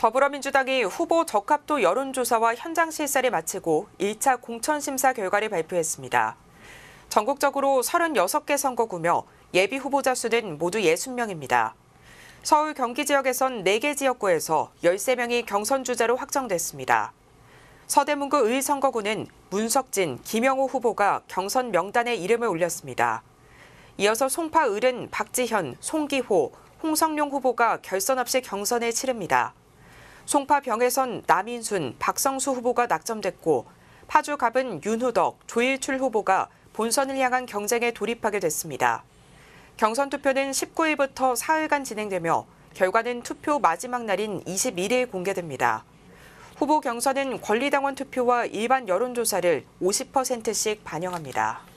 더불어민주당이 후보 적합도 여론조사와 현장 실사를 마치고 1차 공천심사 결과를 발표했습니다. 전국적으로 36개 선거구며 예비 후보자 수는 모두 60명입니다. 서울 경기 지역에선 4개 지역구에서 13명이 경선 주자로 확정됐습니다. 서대문구 의선거구는 문석진, 김영호 후보가 경선 명단에 이름을 올렸습니다. 이어서 송파 을은 박지현, 송기호, 홍성룡 후보가 결선 없이 경선에 치릅니다. 송파 병해선 남인순, 박성수 후보가 낙점됐고 파주 갑은 윤후덕, 조일출 후보가 본선을 향한 경쟁에 돌입하게 됐습니다. 경선 투표는 19일부터 4일간 진행되며 결과는 투표 마지막 날인 21일 공개됩니다. 후보 경선은 권리당원 투표와 일반 여론조사를 50%씩 반영합니다.